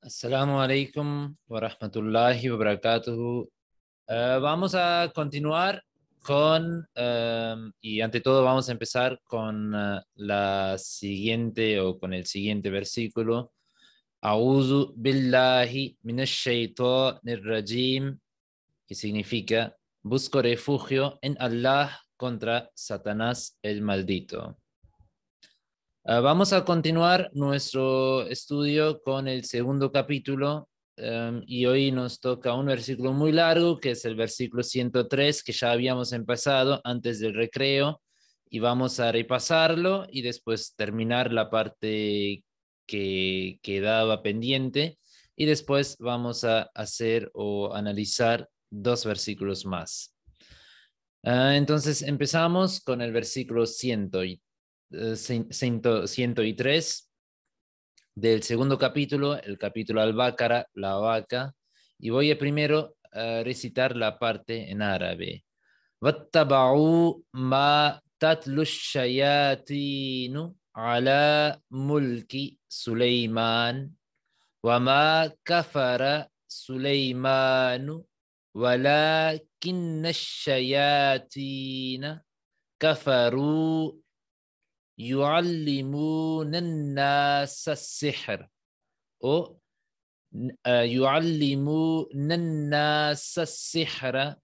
Assalamu alaikum wa rahmatullahi wa barakatuhu. Eh, vamos a continuar con, em, y ante todo vamos a empezar con eh, la siguiente o con el siguiente versículo. Auzu billahi minash shaytanir rajim, que significa busco refugio en Allah contra Satanás el maldito. Ah, vamos a continuar nuestro estudio con el segundo capítulo em, y hoy nos toca un versículo muy largo que es el versículo 103 que ya habíamos empezado antes del recreo y vamos a repasarlo y después terminar la parte que quedaba pendiente y después vamos a hacer o analizar dos versículos más. Ah, entonces empezamos con el versículo 103. Eh, ciento y tres del segundo capítulo el capítulo al Baqara, la hakka y voy a primero eh, recitar la parte en árabe wa ma tatlu lushayatini ala mulki suleyman wa ma kafara suleymanu wa la kina kafaru يعلمون الناس السحر او آه، يعلمون الناس السحر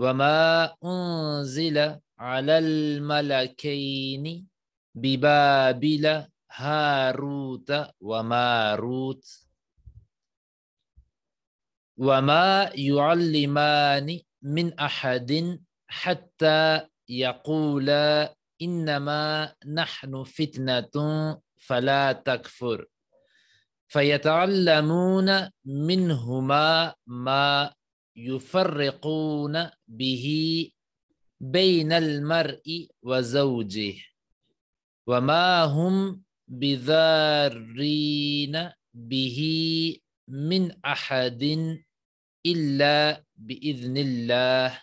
وما أنزل على الملكين ببابل هاروت وماروت وما يعلمان من أحد حتى يقولا إنما نحن فتنة فلا تكفر فيتعلمون منهما ما يفرقون به بين المرء وزوجه وما هم بذارين به من أحد إلا بإذن الله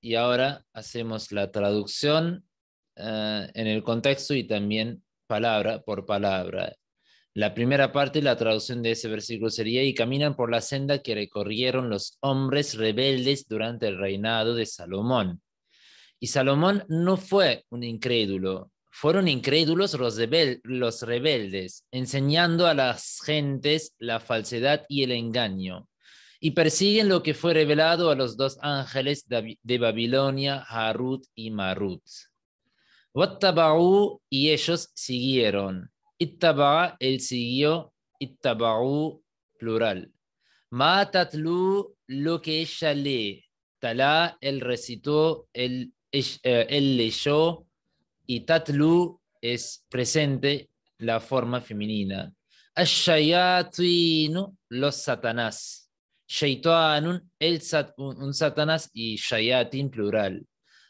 y ahora hacemos la traducción ah, en el contexto y también palabra por palabra. La primera parte, la traducción de ese versículo sería, y caminan por la senda que recorrieron los hombres rebeldes durante el reinado de Salomón. Y Salomón no fue un incrédulo, fueron incrédulos los rebeldes, enseñando a las gentes la falsedad y el engaño y persiguen lo que fue revelado a los dos ángeles de Babilonia, Harut y Marut. Wattaba'u y ellos siguieron. Ittaba él siguió. Ittaba'u, plural. Matatlu, lo que ella lee. Talá, él recitó, él, eh, él leyó. Y tatlu es presente, la forma femenina. Ashayatuinu, los satanás. Shaitanun, el un, Satanás y Shayatin plural.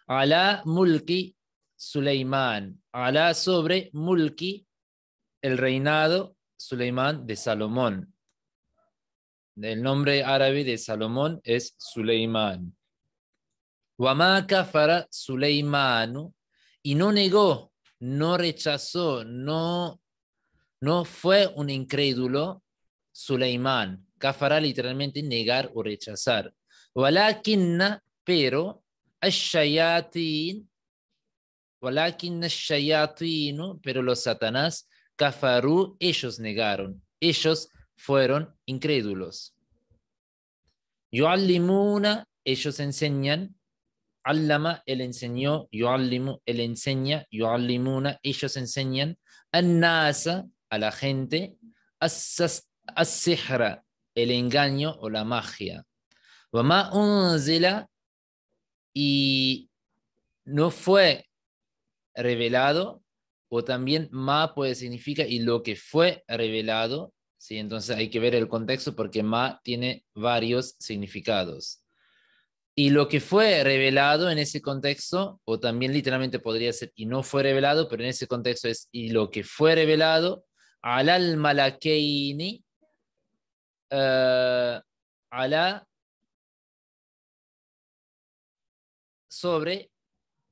Alá Mulki Suleimán. Alá sobre Mulki, el reinado Suleimán de Salomón. El nombre árabe de Salomón es Suleimán. Wama kafara Suleimanu y no negó, no rechazó, no, no fue un incrédulo Suleimán. Kafara literalmente negar o rechazar. Walakinna, pero, ashayatin, walakinna pero los satanás, kafaru, ellos negaron, ellos fueron incrédulos. Yuallimuna, ellos enseñan, Allama, él enseñó, yuallimu, él enseña, yuallimuna, ellos enseñan, Anasa a la gente, as el engaño o la magia. y no fue revelado, o también ma puede significar y lo que fue revelado, ¿sí? entonces hay que ver el contexto porque ma tiene varios significados. Y lo que fue revelado en ese contexto, o también literalmente podría ser y no fue revelado, pero en ese contexto es y lo que fue revelado, al alal malakeini sobre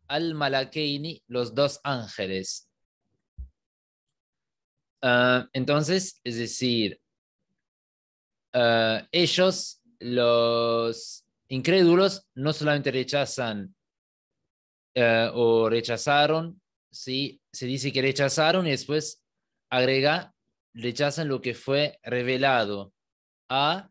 al malakeini, los dos ángeles. Ah, entonces, es decir, ah, ellos, los incrédulos, no solamente rechazan ah, o rechazaron, ¿sí? se dice que rechazaron y después agrega, rechazan lo que fue revelado a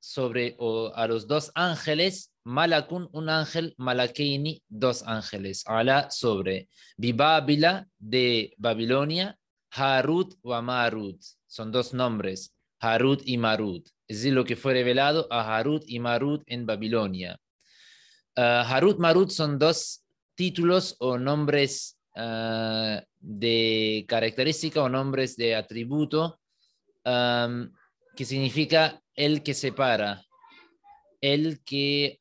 sobre o a los dos ángeles, Malakun, un ángel, Malakini, dos ángeles, ala sobre, Bibábila de Babilonia, Harut o Amarut, son dos nombres, Harut y Marut, es decir, lo que fue revelado a Harut y Marut en Babilonia. Ah, Harut Marut son dos títulos o nombres ah, de característica o nombres de atributo que significa el que separa, el que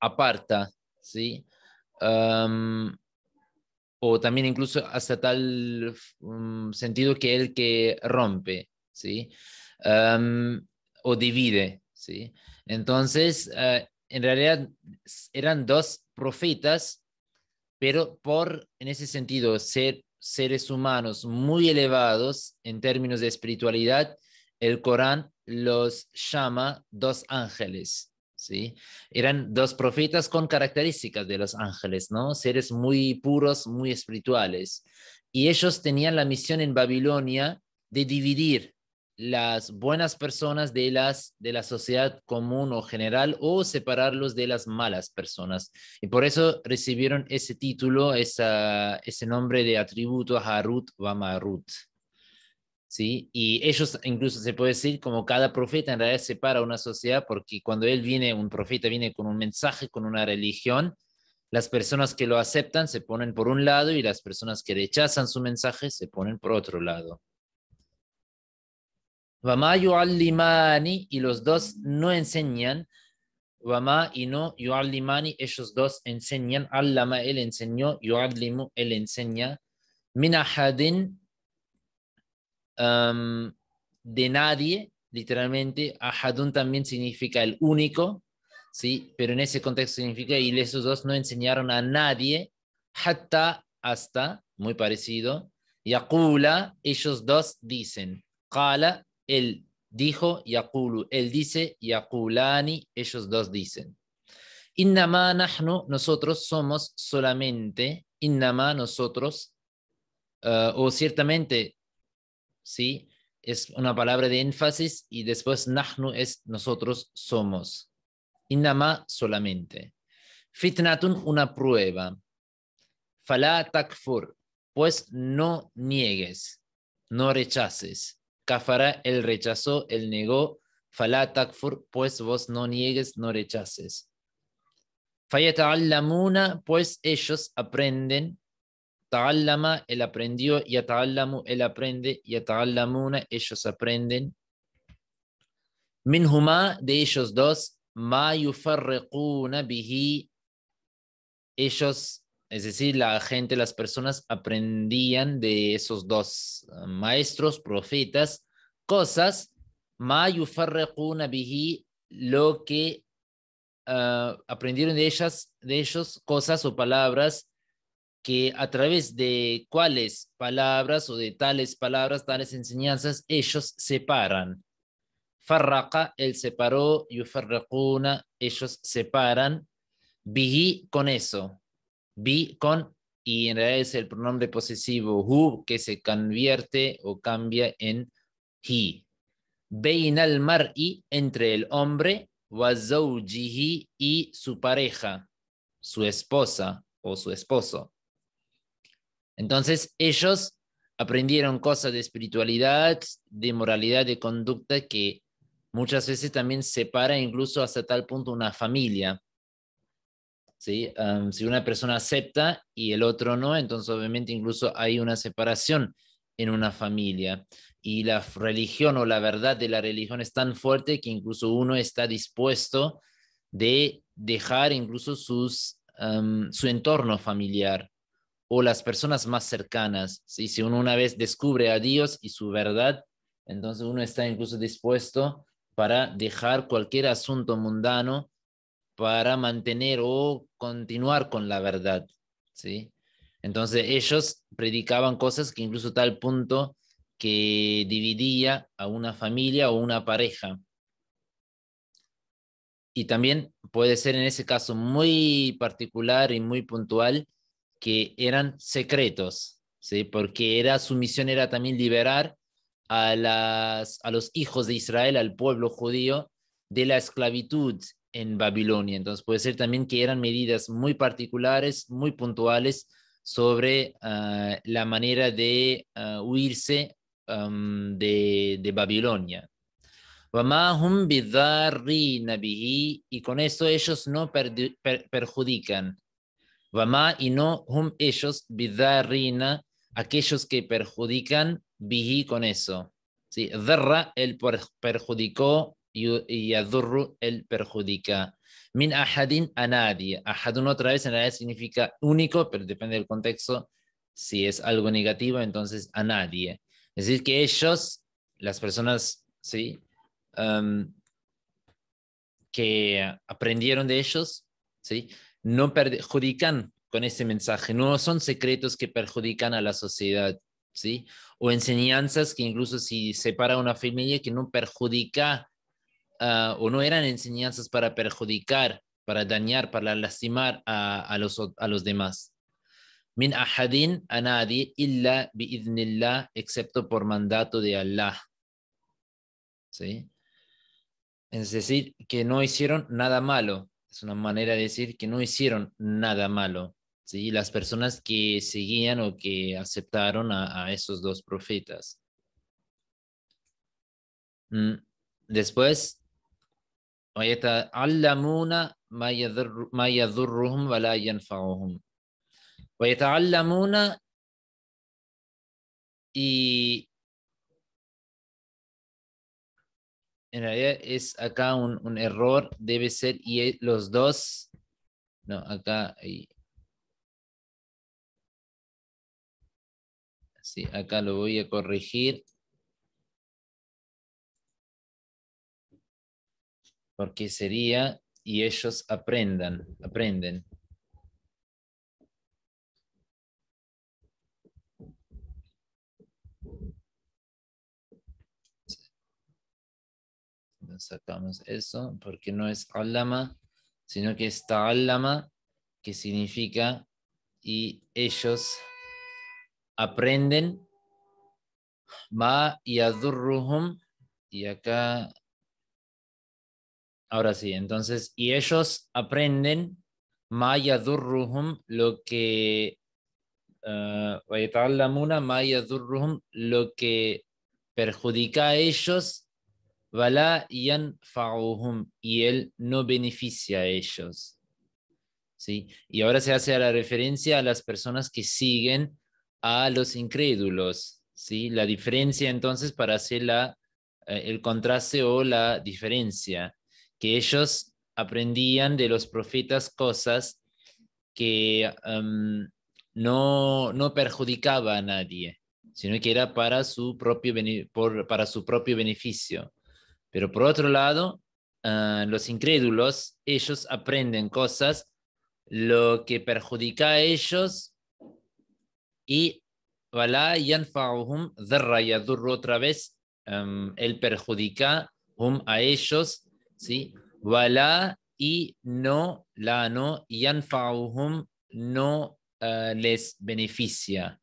aparta, ¿sí? o también incluso hasta tal mm, sentido que el que rompe, ¿sí? o divide, ¿sí? Entonces, eh, en realidad eran dos profetas, pero por, en ese sentido, ser seres humanos muy elevados en términos de espiritualidad, el Corán los llama dos ángeles. ¿sí? Eran dos profetas con características de los ángeles, ¿no? Seres muy puros, muy espirituales. Y ellos tenían la misión en Babilonia de dividir las buenas personas de, las, de la sociedad común o general o separarlos de las malas personas. Y por eso recibieron ese título, ese nombre de atributo a Harut Vamarut. ¿Sí? Y ellos incluso se puede decir como cada profeta en realidad separa una sociedad porque cuando él viene, un profeta viene con un mensaje, con una religión, las personas que lo aceptan se ponen por un lado y las personas que rechazan su mensaje se ponen por otro lado. Vama yu'allimani y los dos no enseñan. Vama y no yu'allimani, ellos dos enseñan. Allama, él enseñó. Yu'allimu, él enseña. Minahadin, de nadie, literalmente. Ahadun también significa el único, ¿sí? Pero en ese contexto significa, y esos dos no enseñaron a nadie. Hatta, hasta, muy parecido. Yakula. ellos dos dicen. kala él dijo, Yaqulu, él dice, Yaqulani, ellos dos dicen. Innama nahnu, nosotros somos solamente, innama nosotros, eh, o ciertamente, ¿sí? Es una palabra de énfasis y después nahnu es nosotros somos. Innama solamente. Fitnatun, una prueba. Fala takfur, pues no niegues, no rechaces. Cafara él rechazó, él negó. Falá takfur, pues vos no niegues, no rechaces. Fayata'allamuna, pues ellos aprenden. Ta'allama, él aprendió. y Yata'allamu, él aprende. y ta'allamuna ellos aprenden. Minhuma, de ellos dos. Ma yufarriquna bihi, ellos es decir, la gente, las personas aprendían de esos dos ah, maestros, profetas, cosas, ma bihi, lo que ah, aprendieron de ellas, de ellos, cosas o palabras que a través de cuáles palabras o de tales palabras, tales enseñanzas, ellos separan. Farraqa, él separó, yufarraquna, ellos separan, bihi con eso be con, y en realidad es el pronombre posesivo who que se convierte o cambia en he. Bein al y entre el hombre, y su pareja, su esposa o su esposo. Entonces, ellos aprendieron cosas de espiritualidad, de moralidad, de conducta que muchas veces también separa incluso hasta tal punto una familia si una persona acepta y el otro no, entonces obviamente incluso hay una separación en una familia y la religión o la verdad de la religión es tan fuerte que incluso uno está dispuesto de dejar incluso sus, su entorno familiar o las personas más cercanas. Si uno una vez descubre a Dios y su verdad, entonces uno está incluso dispuesto para dejar cualquier asunto mundano para mantener o continuar con la verdad, ¿sí? Entonces ellos predicaban cosas que incluso tal punto que dividía a una familia o una pareja. Y también puede ser en ese caso muy particular y muy puntual que eran secretos, ¿sí? porque era, su misión era también liberar a, las, a los hijos de Israel, al pueblo judío, de la esclavitud en Babilonia. Entonces puede ser también que eran medidas muy particulares, muy puntuales sobre ah, la manera de ah, huirse de, Babilonia. Y con eso ellos no perjudican. Vama y no hum ellos, rina, aquellos que perjudican, bihi con eso. Sí, él perjudicó y yadurru, el perjudica. Min ahadin a nadie. Ahadun otra vez en realidad significa único, pero depende del contexto. Si es algo negativo, entonces a nadie. Es decir, que ellos, las personas, ¿sí? que aprendieron de ellos, ¿sí? No perjudican con ese mensaje. No son secretos que perjudican a la sociedad. ¿sí? O enseñanzas que incluso si separa una familia que no perjudica Ah, o no eran enseñanzas para perjudicar, para dañar, para lastimar a, a, los, demás. Min ahadin a nadie, illa idnillah excepto por mandato de Allah. ¿Sí? Es decir, que no hicieron nada malo. Es una manera de decir que no hicieron nada malo. ¿sí? Las personas que seguían o que aceptaron a esos dos profetas. Mm, después, ويتعلمون ما يضر ما يضرهم ولا ينفعهم ويتعلمون y en realidad es acá un, un, error, debe ser y e, los dos, no, acá, sí, acá lo voy a corregir. porque sería y ellos aprendan, aprenden. sacamos eso porque no es alama, sino que está alama que significa y ellos aprenden ma y adurruhum y acá Ahora sí, entonces, y ellos aprenden Maya Durruhum, lo que eh, Muna, Maya lo que perjudica a ellos, Vala Yan Fa'uhum, y él no beneficia a ellos. ¿Sí? Y ahora se hace la referencia a las personas que siguen a los incrédulos. ¿sí? La diferencia entonces para hacer eh, el contraste o la diferencia que ellos aprendían de los profetas cosas que no, no perjudicaba a nadie, sino que era para su propio, para su propio beneficio. Pero por otro lado, ah, los incrédulos, ellos aprenden cosas, lo que perjudica a ellos y otra vez, el él perjudica um, a ellos ¿sí? Wala y no la no, hum no eh, les beneficia.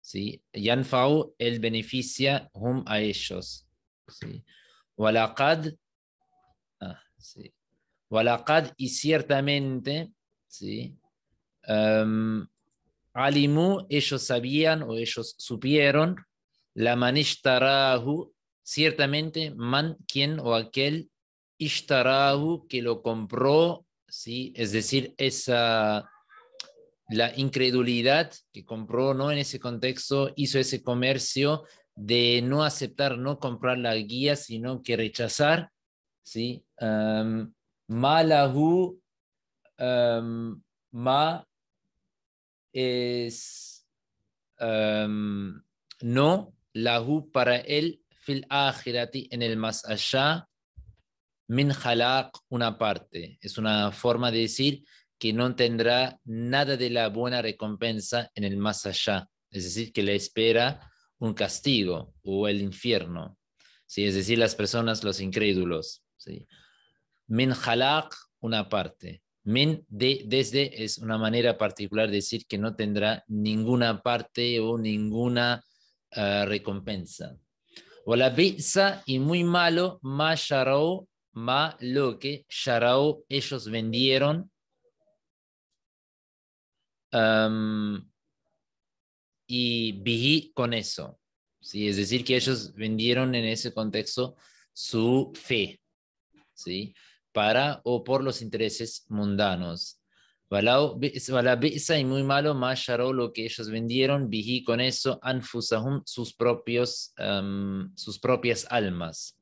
¿sí? Yanfa'u, el beneficia hum a ellos. ¿sí? Walaqad, ah, sí. y ciertamente, ¿sí? Em, alimu, ellos sabían o ellos supieron, la manishtarahu, ciertamente man, quien o aquel Ishtarahu, que lo compró, ¿sí? es decir, esa, la incredulidad que compró ¿no? en ese contexto, hizo ese comercio de no aceptar, no comprar la guía, sino que rechazar. ¿sí? Um, malahu, ma es no, lahu para él, fil en el más allá min una parte. Es una forma de decir que no tendrá nada de la buena recompensa en el más allá. Es decir, que le espera un castigo o el infierno. ¿sí? Es decir, las personas, los incrédulos. ¿sí? Min una parte. Min de, desde es una manera particular de decir que no tendrá ninguna parte o ninguna ah, recompensa. O la y muy malo, masharau, ma lo que Sharao ellos vendieron um, y vi con eso. ¿sí? Es decir, que ellos vendieron en ese contexto su fe ¿sí? para o por los intereses mundanos. y muy malo, más lo que ellos vendieron, vi con eso, anfusahum, sus, propios, um, sus propias almas.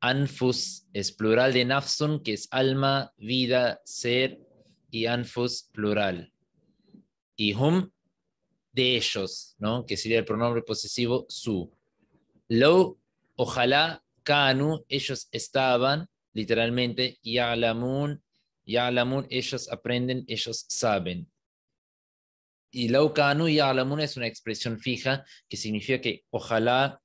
Anfus es plural de nafsun, que es alma, vida, ser, y anfus plural. Y hum, de ellos, ¿no? que sería el pronombre posesivo su. Lo, ojalá, kanu, ellos estaban, literalmente, ya'lamun, ya'lamun, ellos aprenden, ellos saben. Y lo kanu ya'lamun es una expresión fija que significa que ojalá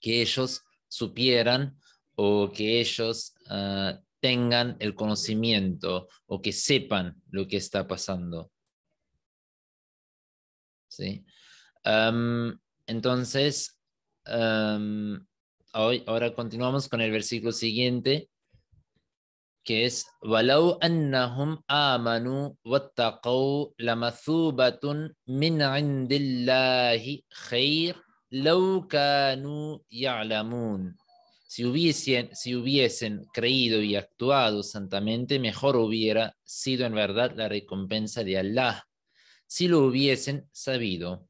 que ellos supieran o que ellos ah, tengan el conocimiento o que sepan lo que está pasando. ¿Sí? entonces, hoy, ahora continuamos con el versículo siguiente, que es, وَلَوْ أَنَّهُمْ si hubiesen, si hubiesen creído y actuado santamente, mejor hubiera sido en verdad la recompensa de Allah, si lo hubiesen sabido.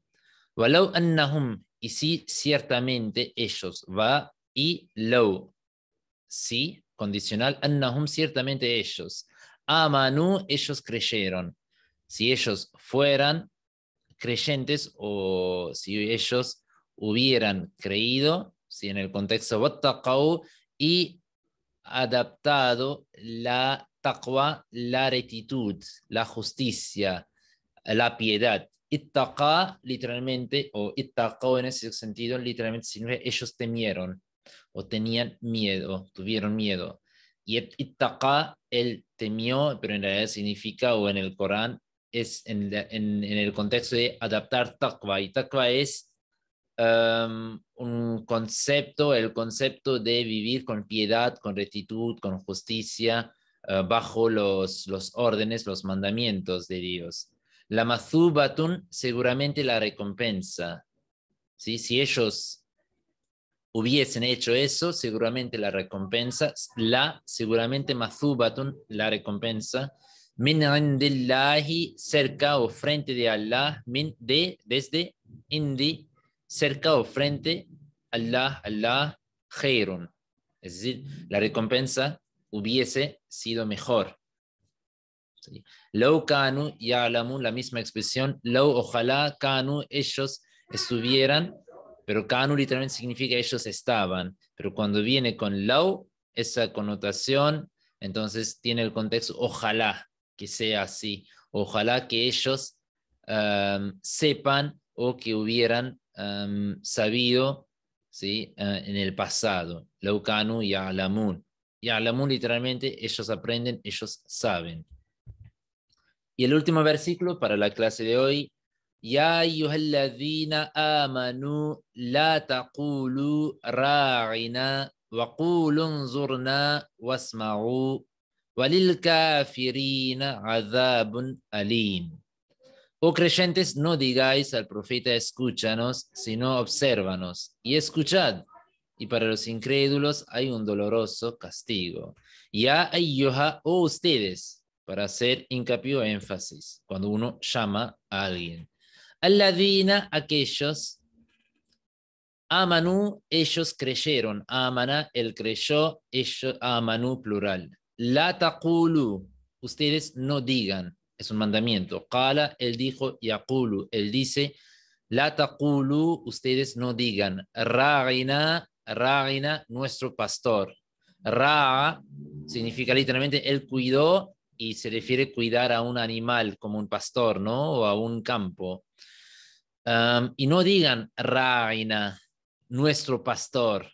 Walau annahum, y si ciertamente ellos, va y lo. si, condicional, annahum, ciertamente ellos, amanu, ellos creyeron. Si ellos fueran creyentes o si ellos hubieran creído, si en el contexto y adaptado la taqwa, la rectitud, la justicia, la piedad. Ittaqa literalmente, o ittaqaw en ese sentido, literalmente significa ellos temieron o tenían miedo, tuvieron miedo. Y ittaqa, él temió, pero en realidad significa, o en el Corán, es en, en, en el contexto de adaptar taqwa. Y taqwa es Em, un concepto, el concepto de vivir con piedad, con rectitud, con justicia, eh, bajo los, órdenes, los mandamientos de Dios. La mazubatun seguramente la recompensa. ¿sí? Si ellos hubiesen hecho eso, seguramente la recompensa, la seguramente mazubatun, la recompensa, min indillahi, cerca o frente de Allah, min de, desde indi, cerca o frente, Allah, Allah, Khairun. Es decir, la recompensa hubiese sido mejor. lo Kanu y Alamu, la misma expresión, lo ojalá Kanu, ellos estuvieran, pero Kanu literalmente significa ellos estaban, pero cuando viene con lo, esa connotación, entonces tiene el contexto, ojalá que sea así, ojalá que ellos ah, sepan o que hubieran sabido ¿sí? Ah, en el pasado. Laukanu y Alamun. Y Alamun literalmente ellos aprenden, ellos saben. Y el último versículo para la clase de hoy. Ya ayyuhalladhina amanu la taqulu ra'ina wa zurna wasma'u walil kafirina azabun alim. Oh creyentes, no digáis al profeta escúchanos, sino obsérvanos y escuchad. Y para los incrédulos hay un doloroso castigo. Ya yoja, o oh, ustedes, para hacer hincapié o énfasis, cuando uno llama a alguien. Aladina, aquellos amanú, ellos creyeron. Amana, él creyó. Ellos, amanu, plural. La taqulu, ustedes no digan es un mandamiento. Kala, él dijo, yakulu él dice, La ustedes no digan, Ra'ina, Ra'ina, nuestro pastor. Ra significa literalmente, él cuidó y se refiere a cuidar a un animal como un pastor, ¿no? O a un campo. y no digan, Ra'ina, nuestro pastor.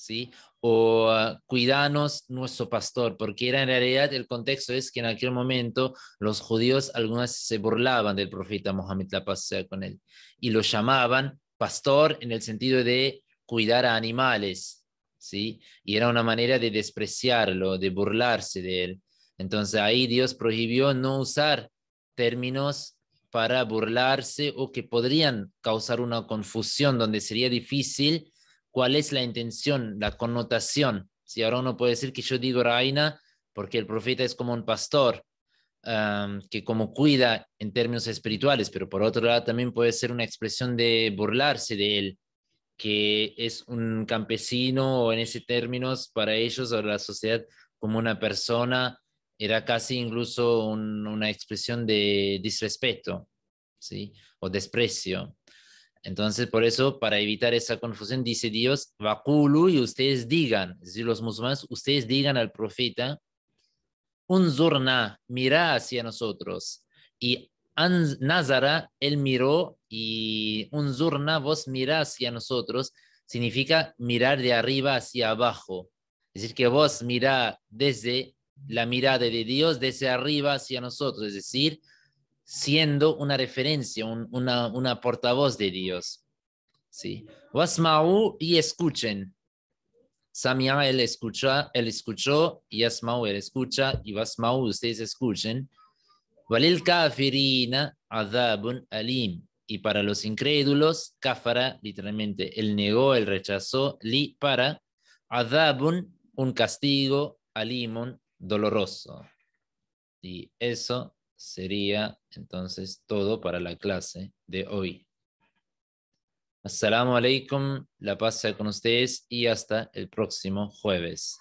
¿sí? O ah, cuidanos nuestro pastor, porque era en realidad el contexto es que en aquel momento los judíos, algunas se burlaban del profeta Mohammed, la paz con él, y lo llamaban pastor en el sentido de cuidar a animales, ¿sí? Y era una manera de despreciarlo, de burlarse de él. Entonces ahí Dios prohibió no usar términos para burlarse o que podrían causar una confusión donde sería difícil cuál es la intención, la connotación. Si ahora uno puede decir que yo digo reina porque el profeta es como un pastor, que como cuida en términos espirituales, pero por otro lado también puede ser una expresión de burlarse de él, que es un campesino o en ese términos para ellos o la sociedad como una persona, era casi incluso una expresión de disrespeto, ¿sí? O desprecio. Entonces, por eso, para evitar esa confusión, dice Dios, Bakulu, y ustedes digan, es decir, los musulmanes, ustedes digan al profeta, Zurna mira hacia nosotros. Y Nazara, él miró, y Unzurna, vos mirá hacia nosotros, significa mirar de arriba hacia abajo. Es decir, que vos mirá desde la mirada de Dios, desde arriba hacia nosotros, es decir, siendo una referencia, una, portavoz de Dios. ¿sí? Wasma'u y escuchen. Samia él escucha, él escuchó, él escucha, y vasmaú ustedes escuchen. Valil kafirina adabun alim. Y para los incrédulos, kafara, literalmente, él negó, él rechazó, li para adabun, un castigo, alimun, doloroso. Y eso sería entonces todo para la clase de hoy. Assalamu alaikum, la paz sea con ustedes y hasta el próximo jueves.